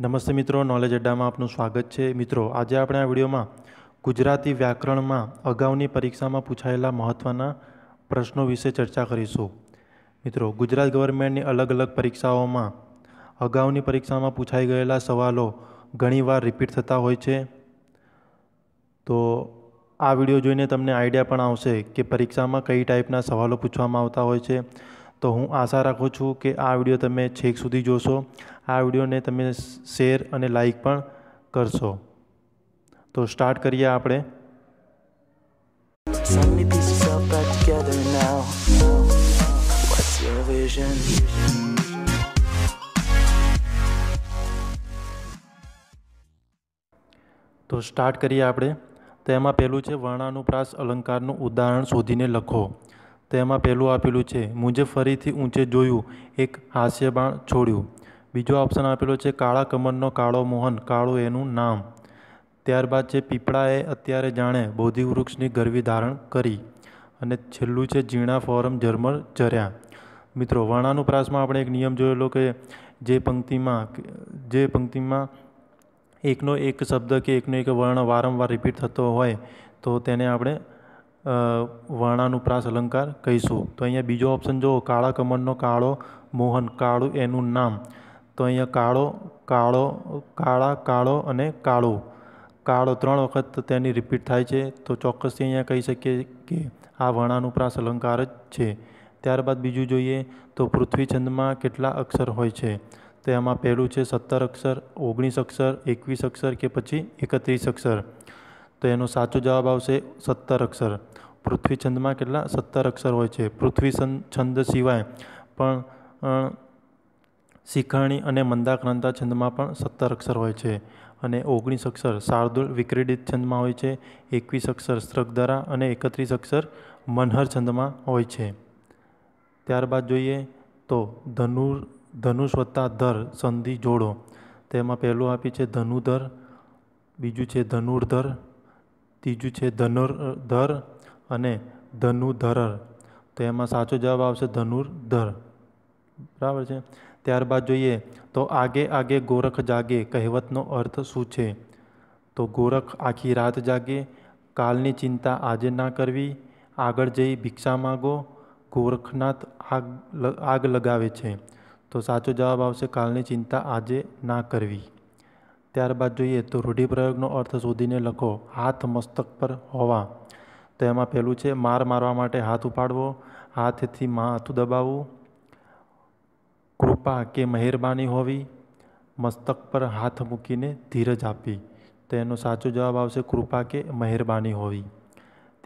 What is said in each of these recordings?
નમસ્તે મિત્રો નોલેજ અડ્ડામાં આપનું સ્વાગત છે મિત્રો આજે આપણે આ વિડીયોમાં ગુજરાતી વ્યાકરણમાં અગાઉની પરીક્ષામાં પૂછાયેલા મહત્ત્વના પ્રશ્નો વિશે ચર્ચા કરીશું મિત્રો ગુજરાત ગવર્મેન્ટની અલગ અલગ પરીક્ષાઓમાં અગાઉની પરીક્ષામાં પૂછાઈ ગયેલા સવાલો ઘણીવાર રિપીટ થતા હોય છે તો આ વિડીયો જોઈને તમને આઈડિયા પણ આવશે કે પરીક્ષામાં કઈ ટાઈપના સવાલો પૂછવામાં આવતા હોય છે તો હું આશા રાખું છું કે આ વિડીયો તમે છેક સુધી જોશો આ વિડીયોને તમે શેર અને લાઈક પણ કરશો તો સ્ટાર્ટ કરીએ આપણે તો સ્ટાર્ટ કરીએ આપણે તેમાં પહેલું છે વર્ણાનુપ્રાસ અલંકારનું ઉદાહરણ શોધીને લખો તેમાં પહેલું આપેલું છે મુજબ ફરીથી ઊંચે જોયું એક હાસ્યબાણ છોડ્યું બીજો ઓપ્શન આપેલો છે કાળા કમરનો કાળો મોહન કાળો એનું નામ ત્યારબાદ છે પીપળાએ અત્યારે જાણે બોધિ વૃક્ષની ગરવી ધારણ કરી અને છેલ્લું છે ઝીણા ફોરમ ઝરમર ઝર્યા મિત્રો વર્ણાનુપ્રાસમાં આપણે એક નિયમ જોયેલો કે જે પંક્તિમાં જે પંક્તિમાં એકનો એક શબ્દ કે એકનો એક વર્ણ વારંવાર રિપીટ થતો હોય તો તેને આપણે વર્ણાનુપ્રાસ અલંકાર કહીશું તો અહીંયા બીજો ઓપ્શન જુઓ કાળા કમળનો કાળો મોહન કાળું એનું નામ તો અહીંયા કાળો કાળો કાળા કાળો અને કાળો કાળો ત્રણ વખત તેની રિપીટ થાય છે તો ચોક્કસથી અહીંયા કહી શકીએ કે આ વર્ણાનુપ્રાસ અલંકાર જ છે ત્યારબાદ બીજું જોઈએ તો પૃથ્વીછંદમાં કેટલા અક્ષર હોય છે તો એમાં પહેલું છે સત્તર અક્ષર ઓગણીસ અક્ષર એકવીસ અક્ષર કે પછી એકત્રીસ અક્ષર તો એનો સાચો જવાબ આવશે સત્તર અક્ષર પૃથ્વી છંદમાં કેટલા સત્તર અક્ષર હોય છે પૃથ્વી છંદ સિવાય પણ શિખાણી અને મંદાક્રાંતા છંદમાં પણ સત્તર અક્ષર હોય છે અને ઓગણીસ અક્ષર શાર્દુલ વિક્રીડિત છંદમાં હોય છે એકવીસ અક્ષર સ્ત્રગધરા અને એકત્રીસ અક્ષર મનહર છંદમાં હોય છે ત્યારબાદ જોઈએ તો ધનુર ધનુષ વત્તા ધર સંધિ જોડો તેમાં પહેલું આપી છે ધનુધર બીજું છે ધનુર્ધર ત્રીજું છે ધનુર ધર અને ધનુધરર તો એમાં સાચો જવાબ આવશે ધનુર્ધર બરાબર છે ત્યારબાદ જોઈએ તો આગે આગે ગોરખ જાગે કહેવતનો અર્થ શું છે તો ગોરખ આખી રાત જાગે કાલની ચિંતા આજે ના કરવી આગળ જઈ ભિક્ષા માગો ગોરખનાથ આગ આગ લગાવે છે તો સાચો જવાબ આવશે કાલની ચિંતા આજે ના કરવી ત્યારબાદ જોઈએ તો રૂઢિપ્રયોગનો અર્થ શોધીને લખો હાથ મસ્તક પર હોવા તો એમાં પહેલું છે માર મારવા માટે હાથ ઉપાડવો હાથથી માથું દબાવવું કૃપા કે મહેરબાની હોવી મસ્તક પર હાથ મૂકીને ધીરજ આપવી તો એનો સાચો જવાબ આવશે કૃપા કે મહેરબાની હોવી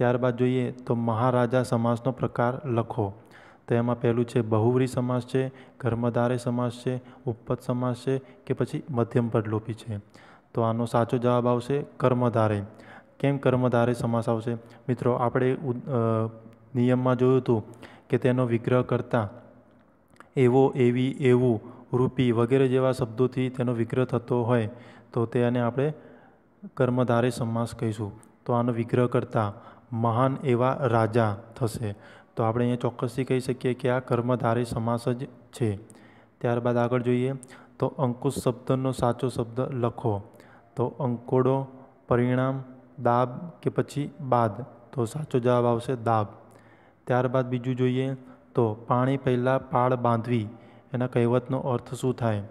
ત્યારબાદ જોઈએ તો મહારાજા સમાસનો પ્રકાર લખો તો એમાં પહેલું છે બહુવ્રી સમાસ છે કર્મધારે સમાસ છે ઉપપદ સમાસ છે કે પછી મધ્યમ પદલોપી છે તો આનો સાચો જવાબ આવશે કર્મધારે કેમ કર્મધારે સમાસ આવશે મિત્રો આપણે નિયમમાં જોયું હતું કે તેનો વિગ્રહ કરતાં એવો એવી એવું રૂપી વગેરે જેવા શબ્દોથી તેનો વિગ્રહ થતો હોય તો તેને આપણે કર્મધારે સમાસ કહીશું તો આનો વિગ્રહ કરતાં મહાન એવા રાજા થશે તો આપણે અહીંયા ચોક્કસથી કહી શકીએ કે આ કર્મધારય સમાસ જ છે ત્યારબાદ આગળ જોઈએ તો અંકુશ શબ્દનો સાચો શબ્દ લખો તો અંકોડો પરિણામ દાબ કે પછી બાદ તો સાચો જવાબ આવશે દાબ ત્યારબાદ બીજું જોઈએ તો પાણી પહેલાં પાળ બાંધવી એના કહેવતનો અર્થ શું થાય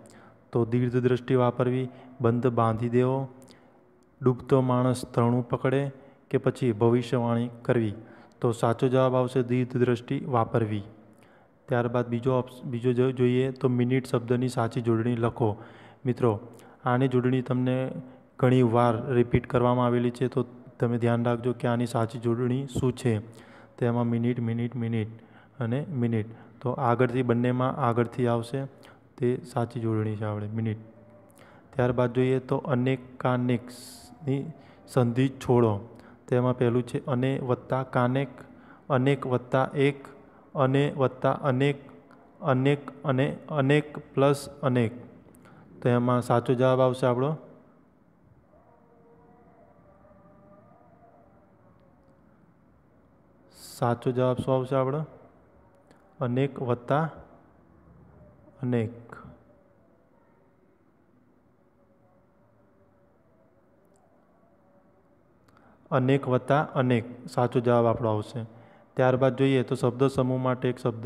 તો દીર્ઘ દૃષ્ટિ વાપરવી બંધ બાંધી દેવો ડૂબતો માણસ તરણું પકડે કે પછી ભવિષ્યવાણી કરવી તો સાચો જવાબ આવશે દીર્ઘ દ્રષ્ટિ વાપરવી ત્યારબાદ બીજો બીજો જોઈએ તો મિનિટ શબ્દની સાચી જોડણી લખો મિત્રો આની જોડણી તમને ઘણી વાર રિપીટ કરવામાં આવેલી છે તો તમે ધ્યાન રાખજો કે આની સાચી જોડણી શું છે તેમાં મિનિટ મિનિટ મિનિટ અને મિનિટ તો આગળથી બંનેમાં આગળથી આવશે તે સાચી જોડણી છે આપણે મિનિટ ત્યારબાદ જોઈએ તો અનેકાનેક્સની સંધિ છોડો તેમાં પહેલું છે અને વત્તા કાનેક અનેક વત્તા એક અને વત્તા અનેક અનેક અને અનેક પ્લસ અનેક તો એમાં સાચો જવાબ આવશે આપણો સાચો જવાબ શું આવશે આપણો અનેક વત્તા અનેક અનેક વત્તા અનેક સાચો જવાબ આપણો આવશે ત્યારબાદ જોઈએ તો શબ્દ સમૂહ માટે એક શબ્દ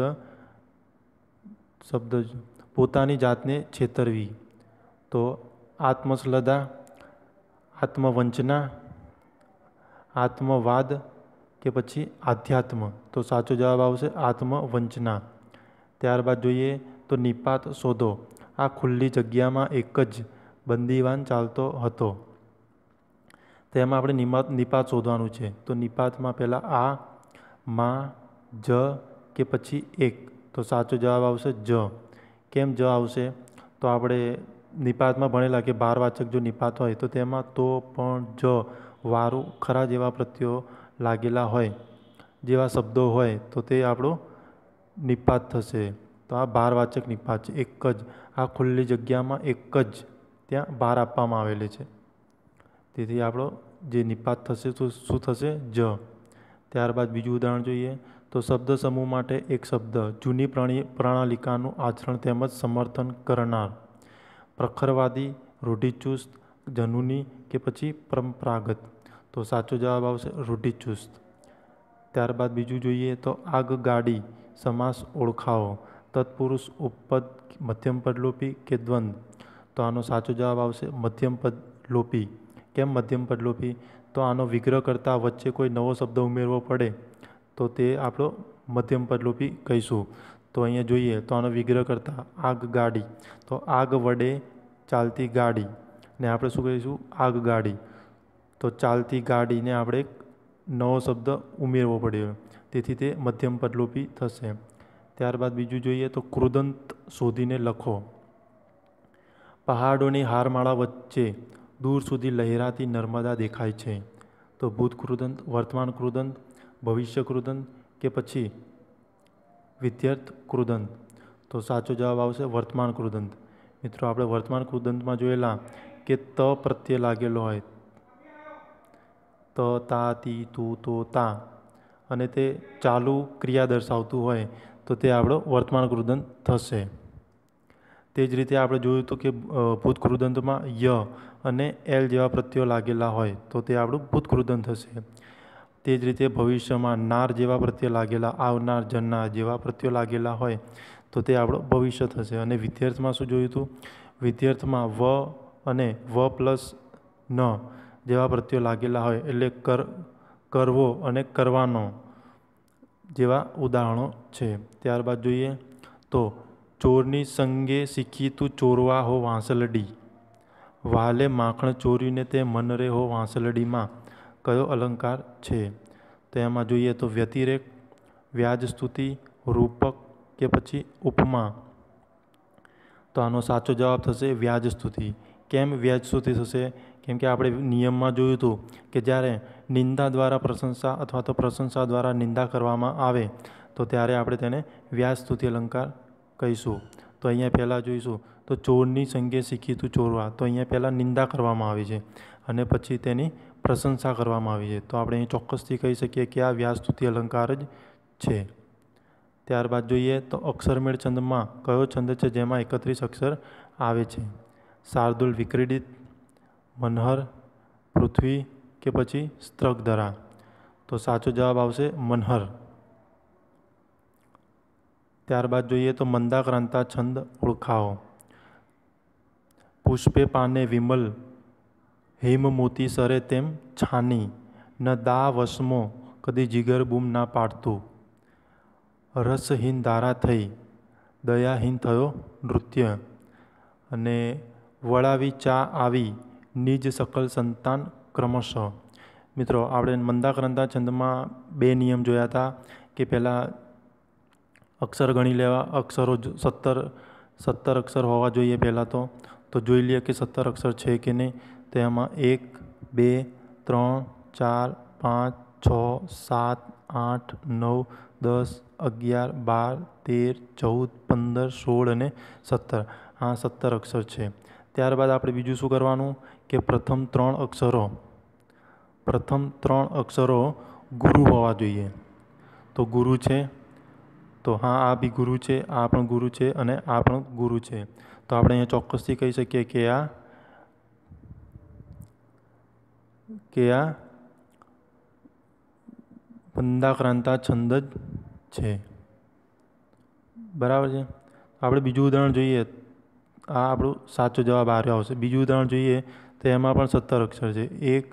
શબ્દ પોતાની જાતને છેતરવી તો આત્મશ્લદા આત્મવંચના આત્મવાદ કે પછી આધ્યાત્મ તો સાચો જવાબ આવશે આત્મવંચના ત્યારબાદ જોઈએ તો નિપાત શોધો આ ખુલ્લી જગ્યામાં એક જ બંદીવાન ચાલતો હતો તેમાં આપણે નિમાત નિપાત શોધવાનું છે તો નિપાતમાં પહેલાં આ મા જ કે પછી એક તો સાચો જવાબ આવશે જ કેમ જ આવશે તો આપણે નિપાતમાં ભણેલા કે બાર વાચક જો નિપાત હોય તો તેમાં તો પણ જ વારું ખરા જેવા પ્રત્યો લાગેલા હોય જેવા શબ્દો હોય તો તે આપણો નિપાત થશે તો આ બાર વાચક નિપાત છે એક જ આ ખુલ્લી જગ્યામાં એક જ ત્યાં બાર આપવામાં આવેલી છે તેથી આપણો જે નિપાત થશે તો શું થશે જ ત્યારબાદ બીજું ઉદાહરણ જોઈએ તો શબ્દ સમૂહ માટે એક શબ્દ જૂની પ્રણી પ્રણાલિકાનું આચરણ તેમજ સમર્થન કરનાર પ્રખરવાદી રૂઢિચુસ્ત જનુની કે પછી પરંપરાગત તો સાચો જવાબ આવશે રૂઢિચુસ્ત ત્યારબાદ બીજું જોઈએ તો આગ ગાડી સમાસ ઓળખાવો તત્પુરુષ ઉપપદ મધ્યમપદ લોપી કે દ્વંદ તો આનો સાચો જવાબ આવશે મધ્યમપદ લોપી કેમ મધ્યમ પદલોપી તો આનો વિગ્રહ કરતાં વચ્ચે કોઈ નવો શબ્દ ઉમેરવો પડે તો તે આપણો મધ્યમ પદલોપી કહીશું તો અહીંયા જોઈએ તો આનો વિગ્રહ કરતાં આગ ગાડી તો આગ વડે ચાલતી ગાડી ને આપણે શું કહીશું આગ ગાડી તો ચાલતી ગાડીને આપણે નવો શબ્દ ઉમેરવો પડ્યો તેથી તે મધ્યમ પદલોપી થશે ત્યારબાદ બીજું જોઈએ તો કૃદંત શોધીને લખો પહાડોની હારમાળા વચ્ચે દૂર સુધી લહેરાતી નર્મદા દેખાય છે તો ભૂત કૃદંત વર્તમાન કૃદંત ભવિષ્ય કૃદંત કે પછી વિદ્યાર્થ કૃદંત તો સાચો જવાબ આવશે વર્તમાન કૃદંત મિત્રો આપણે વર્તમાન કૃદંતમાં જોયેલા કે ત પ્રત્યે લાગેલો હોય ત તા તી તુ તો તા અને તે ચાલુ ક્રિયા દર્શાવતું હોય તો તે આપણો વર્તમાન કૃદંત થશે તે જ રીતે આપણે જોયું હતું કે ભૂતકૃદંતમાં ય અને એલ જેવા પ્રત્યયો લાગેલા હોય તો તે આપણું ભૂતકૃદંત થશે તે જ રીતે ભવિષ્યમાં નાર જેવા પ્રત્યય લાગેલા આવનાર જન્નાર જેવા પ્રત્યયો લાગેલા હોય તો તે આપણો ભવિષ્ય થશે અને વિદ્યાર્થમાં શું જોયું હતું વિદ્યાર્થમાં વ અને વ પ્લસ ન જેવા પ્રત્યયો લાગેલા હોય એટલે કર કરવો અને કરવાનો જેવા ઉદાહરણો છે ત્યારબાદ જોઈએ તો ચોરની સંગે શીખી તું ચોરવા હો વાંસલડી વાલે માખણ ચોર્યું તે મનરે હો વાંસલડીમાં કયો અલંકાર છે તો એમાં જોઈએ તો વ્યતિરેક વ્યાજ સ્તુતિ રૂપક કે પછી ઉપમા તો આનો સાચો જવાબ થશે વ્યાજ સ્તુતિ કેમ વ્યાજ સ્તુતિ થશે કેમ કે આપણે નિયમમાં જોયું હતું કે જ્યારે નિંદા દ્વારા પ્રશંસા અથવા તો પ્રશંસા દ્વારા નિંદા કરવામાં આવે તો ત્યારે આપણે તેને વ્યાજ સ્તુતિ અલંકાર કહીશું તો અહીંયા પહેલાં જોઈશું તો ચોરની શીખી તું ચોરવા તો અહીંયા પહેલાં નિંદા કરવામાં આવી છે અને પછી તેની પ્રશંસા કરવામાં આવી છે તો આપણે અહીં ચોક્કસથી કહી શકીએ કે આ વ્યાસસ્તુતિ અલંકાર જ છે ત્યારબાદ જોઈએ તો અક્ષરમેળ છંદમાં કયો છંદ છે જેમાં એકત્રીસ અક્ષર આવે છે શાર્દુલ વિક્રીડિત મનહર પૃથ્વી કે પછી સ્ત્રગધરા તો સાચો જવાબ આવશે મનહર ત્યારબાદ જોઈએ તો મંદાક્રાંતા છંદ ઓળખાઓ પુષ્પે પાને વિમલ હિમ મોતી સરે તેમ છાની ન દા વસમો કદી જીગર બૂમ ના પાડતું રસહીન ધારા થઈ દયાહીન થયો નૃત્ય અને વળાવી ચા આવી નિજ સકલ સંતાન ક્રમશઃ મિત્રો આપણે મંદાક્રાંતા છંદમાં બે નિયમ જોયા હતા કે પહેલાં અક્ષર ગણી લેવા અક્ષરો સત્તર સત્તર અક્ષર હોવા જોઈએ પહેલાં તો તો જોઈ લઈએ કે સત્તર અક્ષર છે કે નહીં તેમાં એક બે ત્રણ ચાર પાંચ છ સાત આઠ નવ દસ અગિયાર બાર તેર ચૌદ પંદર સોળ અને સત્તર આ સત્તર અક્ષર છે ત્યારબાદ આપણે બીજું શું કરવાનું કે પ્રથમ ત્રણ અક્ષરો પ્રથમ ત્રણ અક્ષરો ગુરુ હોવા જોઈએ તો ગુરુ છે તો હા આ બી ગુરુ છે આ પણ ગુરુ છે અને આ પણ ગુરુ છે તો આપણે અહીંયા ચોક્કસથી કહી શકીએ કે આ કે આ બંદાક્રાંતા છંદ જ છે બરાબર છે આપણે બીજું ઉદાહરણ જોઈએ આ આપણો સાચો જવાબ આવ્યો આવશે બીજું ઉદાહરણ જોઈએ તો એમાં પણ સત્તર અક્ષર છે એક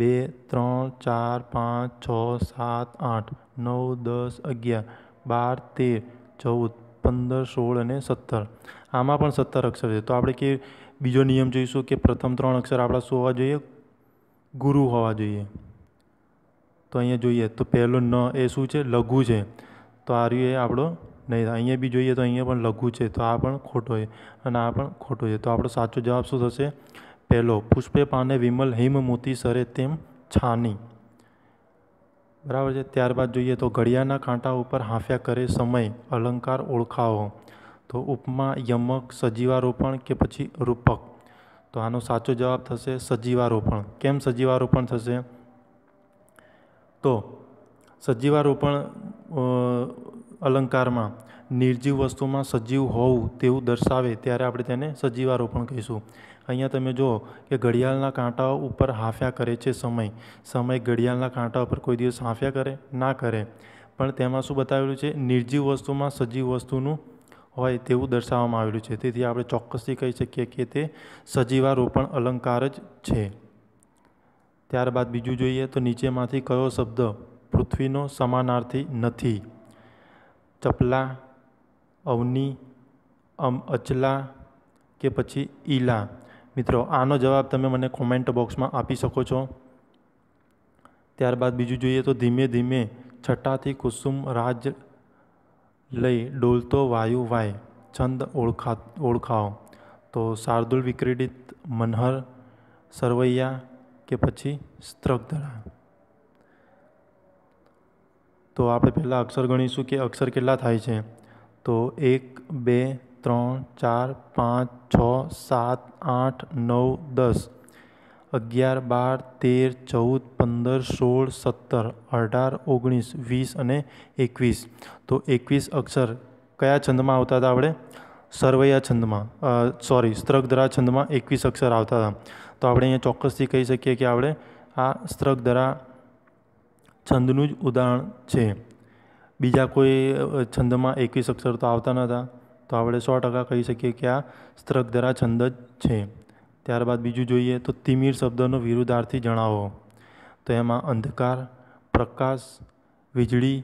બે ત્રણ ચાર પાંચ છ સાત આઠ નવ દસ અગિયાર બાર તેર ચૌદ પંદર સોળ અને સત્તર આમાં પણ સત્તર અક્ષર છે તો આપણે કે બીજો નિયમ જોઈશું કે પ્રથમ ત્રણ અક્ષર આપણા શું હોવા જોઈએ ગુરુ હોવા જોઈએ તો અહીંયા જોઈએ તો પહેલો ન એ શું છે લઘુ છે તો આ રહ્યું એ આપણો નહીં અહીંયા બી જોઈએ તો અહીંયા પણ લઘુ છે તો આ પણ ખોટો છે અને આ પણ ખોટો છે તો આપણો સાચો જવાબ શું થશે પહેલો પુષ્પે પાને વિમલ હિમ મોતી સરે તેમ છાની બરાબર છે ત્યારબાદ જોઈએ તો ઘડિયાળના કાંટા ઉપર હાંફ્યા કરે સમય અલંકાર ઓળખાવો તો ઉપમા યમક સજીવારોપણ કે પછી રૂપક તો આનો સાચો જવાબ થશે સજીવારોપણ કેમ સજીવારોપણ થશે તો સજીવારોપણ અલંકારમાં નિર્જીવ વસ્તુમાં સજીવ હોવું તેવું દર્શાવે ત્યારે આપણે તેને સજીવારોપણ કહીશું અહીંયા તમે જુઓ કે ઘડિયાળના કાંટા ઉપર હાંફ્યા કરે છે સમય સમય ઘડિયાળના કાંટા ઉપર કોઈ દિવસ હાંફ્યા કરે ના કરે પણ તેમાં શું બતાવેલું છે નિર્જીવ વસ્તુમાં સજીવ વસ્તુનું હોય તેવું દર્શાવવામાં આવેલું છે તેથી આપણે ચોક્કસથી કહી શકીએ કે તે સજીવારોપણ અલંકાર જ છે ત્યારબાદ બીજું જોઈએ તો નીચેમાંથી કયો શબ્દ પૃથ્વીનો સમાનાર્થી નથી ચપલા અવની અમ અચલા કે પછી ઈલા મિત્રો આનો જવાબ તમે મને કોમેન્ટ બોક્સમાં આપી શકો છો ત્યારબાદ બીજું જોઈએ તો ધીમે ધીમે છઠ્ઠાથી કુસુમ રાજ લઈ ડોલતો વાયુ વાય છંદ ઓળખા ઓળખાઓ તો શાર્દુલ વિક્રેડિત મનહર સરવૈયા કે પછી સ્ત્રગધરા તો આપણે પહેલાં અક્ષર ગણીશું કે અક્ષર કેટલા થાય છે તો એક બે ત્રણ ચાર પાંચ છ સાત આઠ નવ દસ અગિયાર બાર તેર ચૌદ પંદર સોળ સત્તર અઢાર ઓગણીસ વીસ અને એકવીસ તો એકવીસ અક્ષર કયા છંદમાં આવતા હતા આપણે સરવૈયા છંદમાં સોરી સ્ત્રગધરા છંદમાં એકવીસ અક્ષર આવતા હતા તો આપણે અહીંયા ચોક્કસથી કહી શકીએ કે આપણે આ સ્ત્રગધરા છંદનું જ ઉદાહરણ છે બીજા કોઈ છંદમાં એકવીસ અક્ષર તો આવતા નહોતા તો આપણે સો ટકા કહી શકીએ કે આ સ્ત્રગધરા છંદ જ છે ત્યારબાદ બીજું જોઈએ તો તિમિર શબ્દનો વિરુદ્ધાર્થી જણાવો તો એમાં અંધકાર પ્રકાશ વીજળી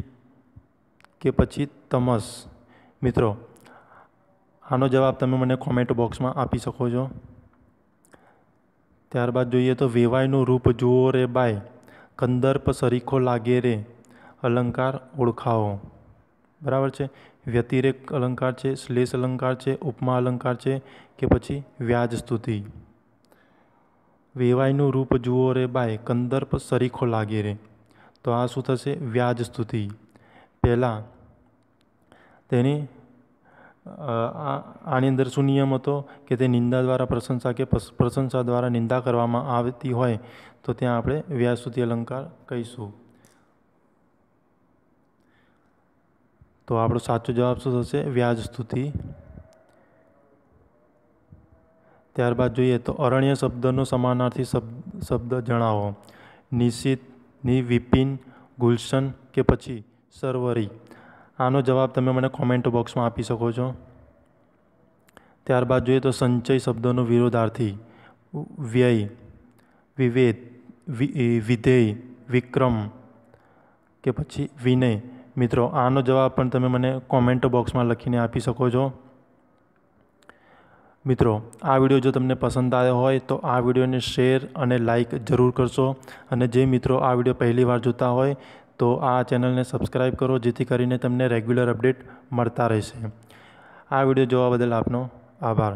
કે પછી તમસ મિત્રો આનો જવાબ તમે મને કોમેન્ટ બોક્સમાં આપી શકો છો ત્યારબાદ જોઈએ તો વેવાયનું રૂપ જુઓ રે બાય કંદર્પ સરીખો લાગે રે અલંકાર ઓળખાવો બરાબર છે વ્યતિરેક અલંકાર છે શ્લેષ અલંકાર છે ઉપમા અલંકાર છે કે પછી વ્યાજ સ્તુતિ વેવાયનું રૂપ જુઓ રે બાય કંદર્પ સરીખો લાગે રે તો આ શું થશે વ્યાજ સ્તુતિ પહેલાં તેની આની અંદર શું નિયમ હતો કે તે નિંદા દ્વારા પ્રશંસા કે પ્રશંસા દ્વારા નિંદા કરવામાં આવતી હોય તો ત્યાં આપણે વ્યાજ સ્તુતિ અલંકાર કહીશું તો આપણો સાચો જવાબ શું થશે વ્યાજ સ્તુતિ ત્યારબાદ જોઈએ તો અરણ્ય શબ્દનો સમાનાર્થી શબ્દ જણાવો નિશિત ની વિપિન ગુલશન કે પછી સર્વરી આનો જવાબ તમે મને કોમેન્ટ બોક્સમાં આપી શકો છો ત્યારબાદ જોઈએ તો સંચય શબ્દનો વિરોધાર્થી વ્યય વિવેદ વિધેય વિક્રમ કે પછી વિનય મિત્રો આનો જવાબ પણ તમે મને કોમેન્ટ બોક્સમાં લખીને આપી શકો છો મિત્રો આ વિડીયો જો તમને પસંદ આવ્યો હોય તો આ વિડીયોને શેર અને લાઇક જરૂર કરશો અને જે મિત્રો આ વિડીયો પહેલી વાર જોતા હોય તો આ ચેનલને સબસ્ક્રાઈબ કરો જેથી કરીને તમને રેગ્યુલર અપડેટ મળતા રહેશે આ વિડીયો જોવા બદલ આપનો આભાર